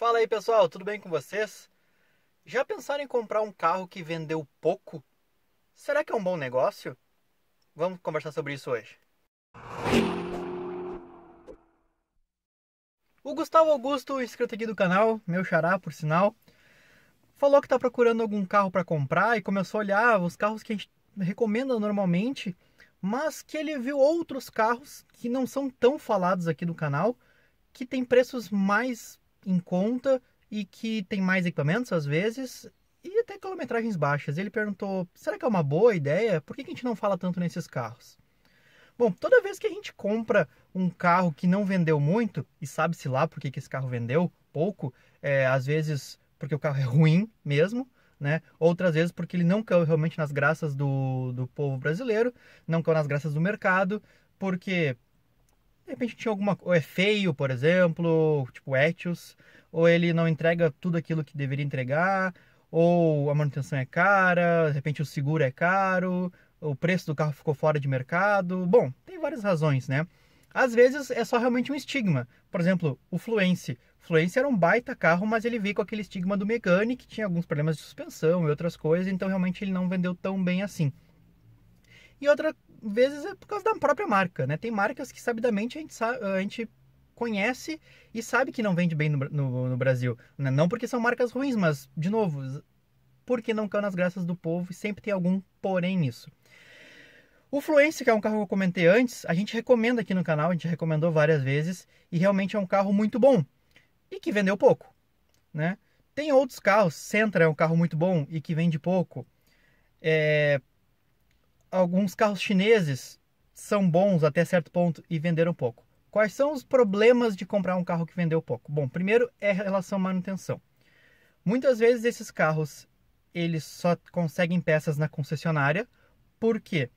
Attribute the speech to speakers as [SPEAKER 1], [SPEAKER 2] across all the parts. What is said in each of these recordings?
[SPEAKER 1] Fala aí pessoal, tudo bem com vocês? Já pensaram em comprar um carro que vendeu pouco? Será que é um bom negócio? Vamos conversar sobre isso hoje. O Gustavo Augusto, inscrito aqui do canal, meu xará por sinal, falou que está procurando algum carro para comprar e começou a olhar os carros que a gente recomenda normalmente, mas que ele viu outros carros que não são tão falados aqui no canal, que tem preços mais em conta e que tem mais equipamentos às vezes e até quilometragens baixas. Ele perguntou: será que é uma boa ideia? Por que a gente não fala tanto nesses carros? Bom, toda vez que a gente compra um carro que não vendeu muito, e sabe-se lá por que esse carro vendeu pouco, é, às vezes porque o carro é ruim mesmo, né? Outras vezes porque ele não caiu realmente nas graças do, do povo brasileiro, não caiu nas graças do mercado, porque de repente tinha alguma ou é feio, por exemplo, tipo Etios, ou ele não entrega tudo aquilo que deveria entregar, ou a manutenção é cara, de repente o seguro é caro, o preço do carro ficou fora de mercado. Bom, tem várias razões, né? Às vezes é só realmente um estigma. Por exemplo, o Fluence. Fluence era um baita carro, mas ele veio com aquele estigma do mecânico, que tinha alguns problemas de suspensão e outras coisas, então realmente ele não vendeu tão bem assim. E outra vezes é por causa da própria marca, né? Tem marcas que sabidamente a gente, sabe, a gente conhece e sabe que não vende bem no, no, no Brasil. Né? Não porque são marcas ruins, mas, de novo, porque não caiu nas graças do povo e sempre tem algum porém nisso. O Fluence, que é um carro que eu comentei antes, a gente recomenda aqui no canal, a gente recomendou várias vezes e realmente é um carro muito bom e que vendeu pouco, né? Tem outros carros, Sentra é um carro muito bom e que vende pouco. É, alguns carros chineses são bons até certo ponto e venderam pouco. Quais são os problemas de comprar um carro que vendeu pouco? Bom, primeiro é relação à manutenção. Muitas vezes esses carros eles só conseguem peças na concessionária. Por quê?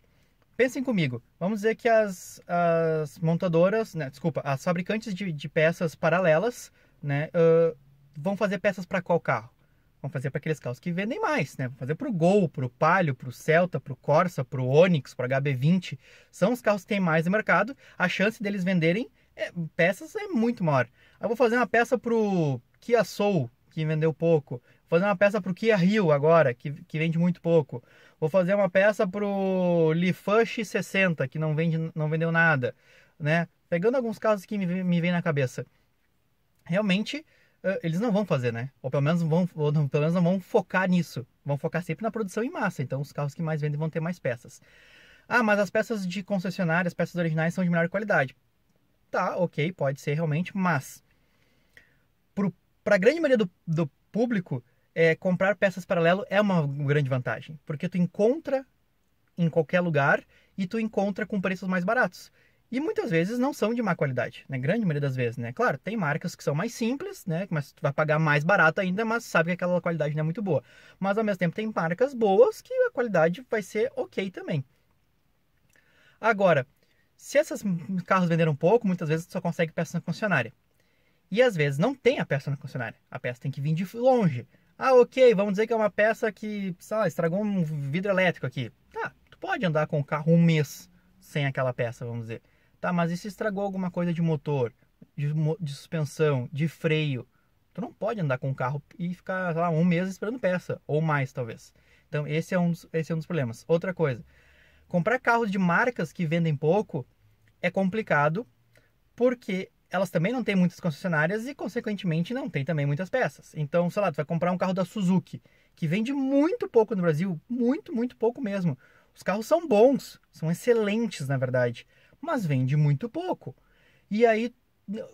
[SPEAKER 1] Pensem comigo. Vamos dizer que as, as montadoras, né, desculpa, as fabricantes de, de peças paralelas, né, uh, vão fazer peças para qual carro? Vão fazer para aqueles carros que vendem mais, né? Vão fazer para o Gol, para o Palio, para o Celta, para o Corsa, para o Onix, para o HB20. São os carros que têm mais no mercado. A chance deles venderem é, peças é muito maior. Eu vou fazer uma peça para o Kia Soul, que vendeu pouco. Vou fazer uma peça para o Kia Rio agora, que, que vende muito pouco. Vou fazer uma peça para o x 60, que não, vende, não vendeu nada, né? Pegando alguns casos que me, me vem na cabeça. Realmente eh, eles não vão fazer, né? Ou pelo menos, vão, ou não, pelo menos não vão focar nisso. Vão focar sempre na produção em massa. Então, os carros que mais vendem vão ter mais peças. Ah, mas as peças de concessionária, as peças originais são de melhor qualidade. Tá, ok, pode ser realmente, mas para a grande maioria do, do público, é, comprar peças paralelo é uma grande vantagem, porque tu encontra em qualquer lugar e tu encontra com preços mais baratos. E muitas vezes não são de má qualidade, né? Grande maioria das vezes, né? Claro, tem marcas que são mais simples, né? Mas tu vai pagar mais barato ainda, mas sabe que aquela qualidade não é muito boa. Mas ao mesmo tempo tem marcas boas que a qualidade vai ser ok também. Agora, se esses carros venderam pouco, muitas vezes só consegue peça na concessionária. E às vezes não tem a peça na concessionária. A peça tem que vir de longe. Ah, ok, vamos dizer que é uma peça que, sei lá, estragou um vidro elétrico aqui. Tá, tu pode andar com o carro um mês sem aquela peça, vamos dizer. Tá, mas e se estragou alguma coisa de motor, de, de suspensão, de freio? Tu não pode andar com o carro e ficar lá um mês esperando peça, ou mais talvez. Então esse é um dos, esse é um dos problemas. Outra coisa, comprar carros de marcas que vendem pouco é complicado, porque elas também não têm muitas concessionárias e, consequentemente, não tem também muitas peças. Então, sei lá, tu vai comprar um carro da Suzuki, que vende muito pouco no Brasil, muito, muito pouco mesmo. Os carros são bons, são excelentes, na verdade mas vende muito pouco. E aí,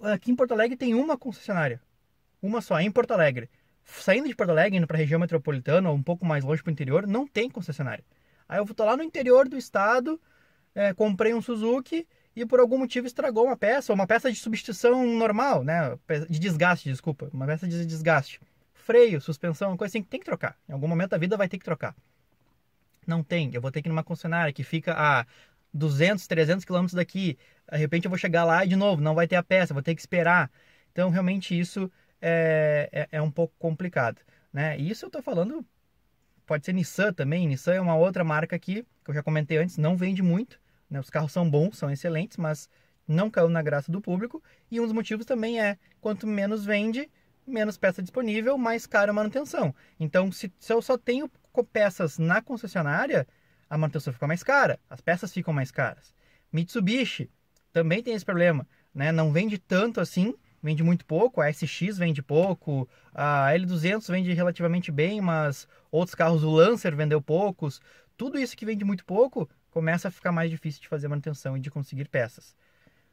[SPEAKER 1] aqui em Porto Alegre tem uma concessionária. Uma só, em Porto Alegre. Saindo de Porto Alegre, indo para a região metropolitana ou um pouco mais longe para o interior, não tem concessionária. Aí eu vou lá no interior do estado, é, comprei um Suzuki e por algum motivo estragou uma peça, uma peça de substituição normal, né? De desgaste, desculpa. Uma peça de desgaste. Freio, suspensão, coisa assim que tem que trocar. Em algum momento da vida vai ter que trocar. Não tem. Eu vou ter que ir numa concessionária que fica a 200, 300 quilômetros daqui, de repente eu vou chegar lá e de novo não vai ter a peça, vou ter que esperar. Então, realmente, isso é, é, é um pouco complicado. Né? E isso eu estou falando, pode ser Nissan também. Nissan é uma outra marca aqui, que eu já comentei antes, não vende muito. Né? Os carros são bons, são excelentes, mas não caiu na graça do público. E um dos motivos também é, quanto menos vende, menos peça disponível, mais cara a manutenção. Então, se, se eu só tenho peças na concessionária, a manutenção fica mais cara, as peças ficam mais caras. Mitsubishi também tem esse problema, né? Não vende tanto assim, vende muito pouco, a SX vende pouco, a L200 vende relativamente bem, mas outros carros, o Lancer vendeu poucos. Tudo isso que vende muito pouco começa a ficar mais difícil de fazer manutenção e de conseguir peças.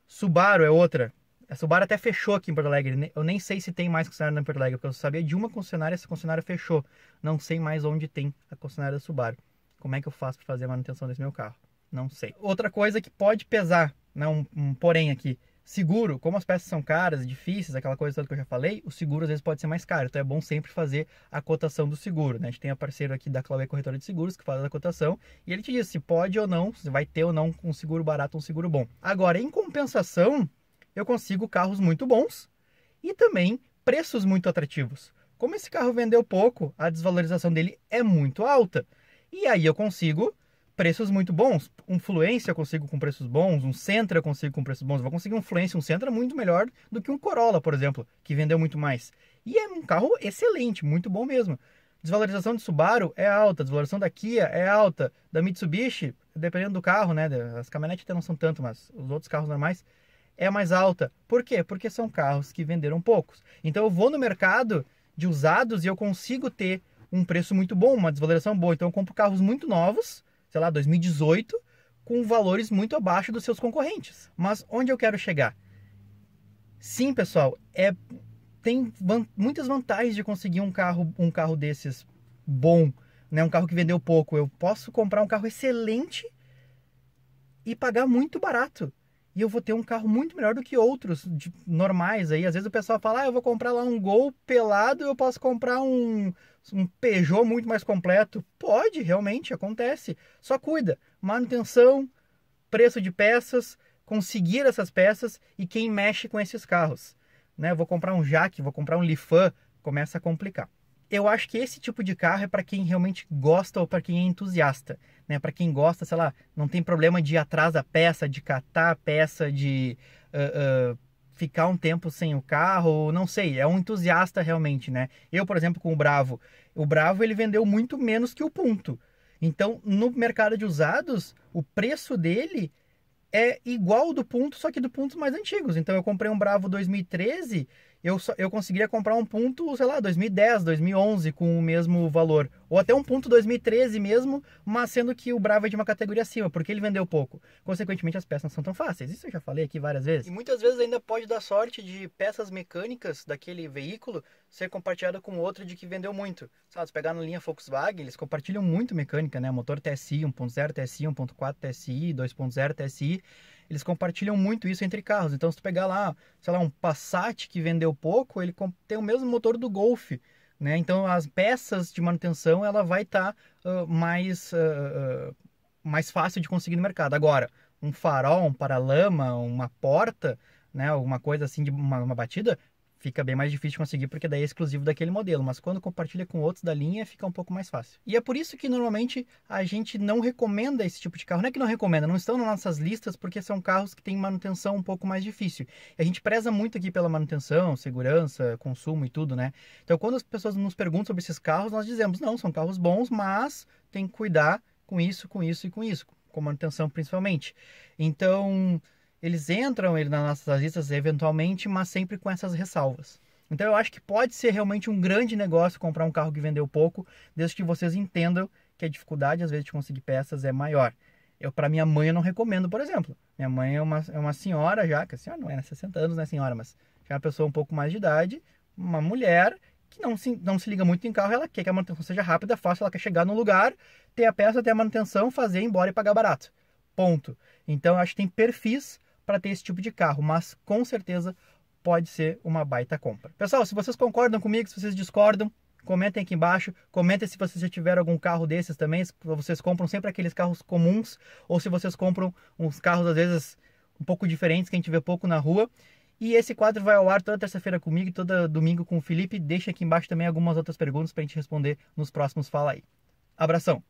[SPEAKER 1] Subaru é outra. A Subaru até fechou aqui em Porto Alegre. Eu nem sei se tem mais concessionária em Porto Alegre, porque eu sabia de uma concessionária, essa concessionária fechou. Não sei mais onde tem a concessionária da Subaru. Como é que eu faço para fazer a manutenção desse meu carro? Não sei. Outra coisa que pode pesar, né, um, um porém aqui, seguro, como as peças são caras, difíceis, aquela coisa toda que eu já falei, o seguro às vezes pode ser mais caro. Então é bom sempre fazer a cotação do seguro. Né? A gente tem a parceiro aqui da Clauê Corretora de Seguros que faz a cotação e ele te diz se pode ou não, se vai ter ou não um seguro barato, um seguro bom. Agora, em compensação, eu consigo carros muito bons e também preços muito atrativos. Como esse carro vendeu pouco, a desvalorização dele é muito alta. E aí eu consigo preços muito bons. Um Fluência eu consigo com preços bons, um Sentra eu consigo com preços bons. Eu vou conseguir um Fluência, um Sentra muito melhor do que um Corolla, por exemplo, que vendeu muito mais. E é um carro excelente, muito bom mesmo. Desvalorização de Subaru é alta, desvalorização da Kia é alta, da Mitsubishi, dependendo do carro, né? As caminhonetes até não são tanto, mas os outros carros normais é mais alta. Por quê? Porque são carros que venderam poucos. Então eu vou no mercado de usados e eu consigo ter um preço muito bom, uma desvalorização boa. Então eu compro carros muito novos, sei lá, 2018, com valores muito abaixo dos seus concorrentes. Mas onde eu quero chegar? Sim, pessoal, é tem van muitas vantagens de conseguir um carro, um carro desses bom, né? Um carro que vendeu pouco. Eu posso comprar um carro excelente e pagar muito barato. E eu vou ter um carro muito melhor do que outros normais aí. Às vezes o pessoal fala: ah, "Eu vou comprar lá um Gol pelado, eu posso comprar um um Peugeot muito mais completo? Pode, realmente, acontece. Só cuida. Manutenção, preço de peças, conseguir essas peças e quem mexe com esses carros. Né? Vou comprar um Jaque, vou comprar um Lifan, começa a complicar. Eu acho que esse tipo de carro é para quem realmente gosta ou para quem é entusiasta. Né? Para quem gosta, sei lá, não tem problema de ir atrás da peça, de catar a peça, de uh, uh, ficar um tempo sem o carro, não sei, é um entusiasta realmente, né? Eu, por exemplo, com o Bravo, o Bravo ele vendeu muito menos que o Punto. Então, no mercado de usados, o preço dele é igual do Punto, só que do Puntos mais antigos. Então, eu comprei um Bravo 2013, eu, só, eu conseguiria comprar um Punto, sei lá, 2010, 2011 com o mesmo valor ou até um ponto 2013 mesmo, mas sendo que o Bravo é de uma categoria acima, porque ele vendeu pouco. Consequentemente, as peças não são tão fáceis. Isso eu já falei aqui várias vezes. E muitas vezes ainda pode dar sorte de peças mecânicas daquele veículo ser compartilhada com outro de que vendeu muito. Sabe, se pegar na linha Volkswagen, eles compartilham muito mecânica, né? Motor TSI 1.0, TSI 1.4, TSI 2.0, TSI eles compartilham muito isso entre carros. Então, se tu pegar lá, sei lá, um Passat que vendeu pouco, ele tem o mesmo motor do Golf, né? Então as peças de manutenção ela vai estar tá, uh, mais, uh, uh, mais fácil de conseguir no mercado. Agora, um farol, um paralama, uma porta, né, alguma coisa assim, de uma, uma batida, fica bem mais difícil conseguir porque daí é exclusivo daquele modelo, mas quando compartilha com outros da linha fica um pouco mais fácil. E é por isso que normalmente a gente não recomenda esse tipo de carro. Não é que não recomenda, não estão nas nossas listas porque são carros que têm manutenção um pouco mais difícil. E a gente preza muito aqui pela manutenção, segurança, consumo e tudo, né? Então quando as pessoas nos perguntam sobre esses carros, nós dizemos: "Não, são carros bons, mas tem que cuidar com isso, com isso e com isso." Com manutenção principalmente. Então, eles entram ele, nas nossas listas eventualmente, mas sempre com essas ressalvas. Então eu acho que pode ser realmente um grande negócio comprar um carro que vendeu pouco, desde que vocês entendam que a dificuldade às vezes de conseguir peças é maior. Eu para minha mãe eu não recomendo, por exemplo. Minha mãe é uma, é uma senhora já, que a senhora não é 60 né? anos, né, senhora, mas já é uma pessoa um pouco mais de idade, uma mulher que não se, não se liga muito em carro, ela quer que a manutenção seja rápida, fácil, ela quer chegar no lugar, ter a peça, ter a manutenção, fazer, ir embora e pagar barato. Ponto. Então eu acho que tem perfis para ter esse tipo de carro, mas com certeza pode ser uma baita compra. Pessoal, se vocês concordam comigo, se vocês discordam, comentem aqui embaixo, comentem se vocês já tiveram algum carro desses também, se vocês compram sempre aqueles carros comuns ou se vocês compram uns carros às vezes um pouco diferentes que a gente vê pouco na rua. E esse quadro vai ao ar toda terça-feira comigo e todo domingo com o Felipe. Deixa aqui embaixo também algumas outras perguntas para a gente responder nos próximos Fala Aí. Abração!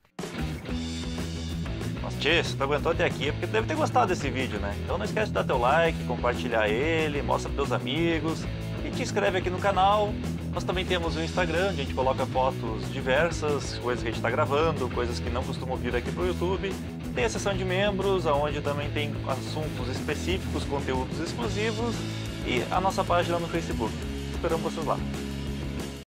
[SPEAKER 1] Tchê, se tu aguentou até aqui é porque tu deve ter gostado desse vídeo, né? Então não esquece de dar teu like, compartilhar ele, mostra pros teus amigos e te inscreve aqui no canal. Nós também temos o Instagram, onde a gente coloca fotos diversas, coisas que a gente está gravando, coisas que não costumam vir aqui pro YouTube. Tem a seção de membros, onde também tem assuntos específicos, conteúdos exclusivos e a nossa página no Facebook. Esperamos vocês lá.